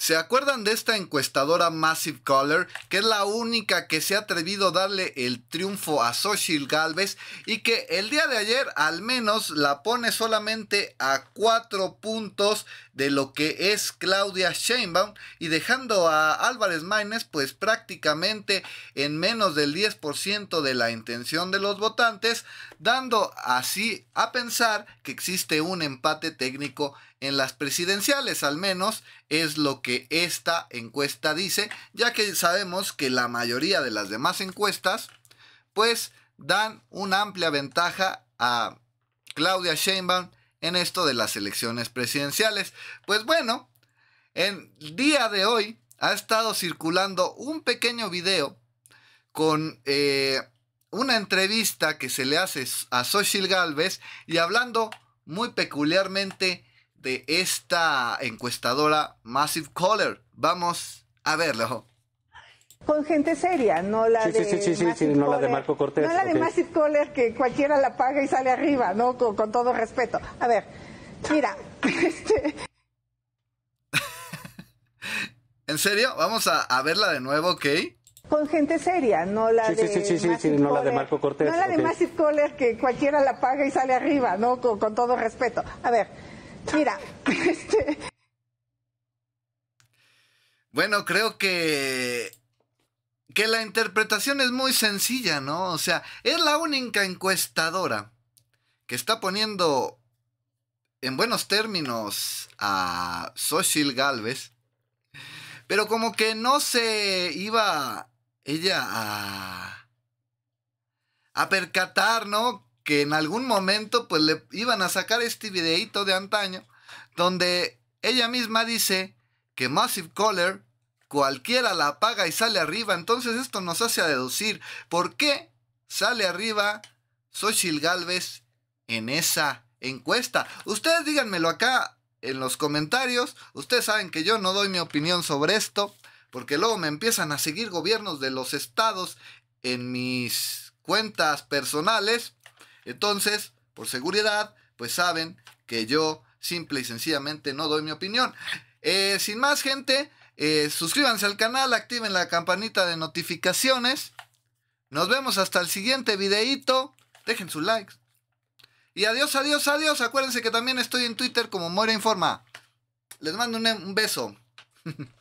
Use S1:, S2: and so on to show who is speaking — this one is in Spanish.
S1: ¿Se acuerdan de esta encuestadora Massive Color, que es la única que se ha atrevido a darle el triunfo a Xochitl Galvez y que el día de ayer al menos la pone solamente a cuatro puntos de lo que es Claudia Sheinbaum y dejando a Álvarez Maínez pues prácticamente en menos del 10% de la intención de los votantes, dando así a pensar que existe un empate técnico en las presidenciales, al menos es lo que esta encuesta dice, ya que sabemos que la mayoría de las demás encuestas pues dan una amplia ventaja a Claudia Sheinbaum en esto de las elecciones presidenciales. Pues bueno, en día de hoy ha estado circulando un pequeño video con eh, una entrevista que se le hace a Xochitl Galvez y hablando muy peculiarmente de esta encuestadora Massive Caller. Vamos a verlo
S2: con gente seria, no la de la de Marco Cortés. No Massive Caller que cualquiera la paga y sale arriba, ¿no? Con, todo respeto. A ver, mira, este,
S1: ¿En serio? Vamos a, verla de nuevo, ¿ok?
S2: Con gente seria, no la de Marco Cortés. Massive Caller que cualquiera la paga y sale arriba, ¿no? con todo respeto. A ver, Mira, este,
S1: Bueno, creo que que la interpretación es muy sencilla, ¿no? O sea, es la única encuestadora que está poniendo en buenos términos a Xochitl Galvez, pero como que no se iba ella a, a percatar, ¿no? que en algún momento pues le iban a sacar este videito de antaño donde ella misma dice que Massive Caller cualquiera la apaga y sale arriba. Entonces esto nos hace a deducir por qué sale arriba Xochitl Galvez en esa encuesta. Ustedes díganmelo acá en los comentarios. Ustedes saben que yo no doy mi opinión sobre esto porque luego me empiezan a seguir gobiernos de los estados en mis cuentas personales entonces, por seguridad, pues saben que yo simple y sencillamente no doy mi opinión. Eh, sin más gente, eh, suscríbanse al canal, activen la campanita de notificaciones. Nos vemos hasta el siguiente videíto. Dejen sus like. Y adiós, adiós, adiós. Acuérdense que también estoy en Twitter como Moira Informa. Les mando un em, beso.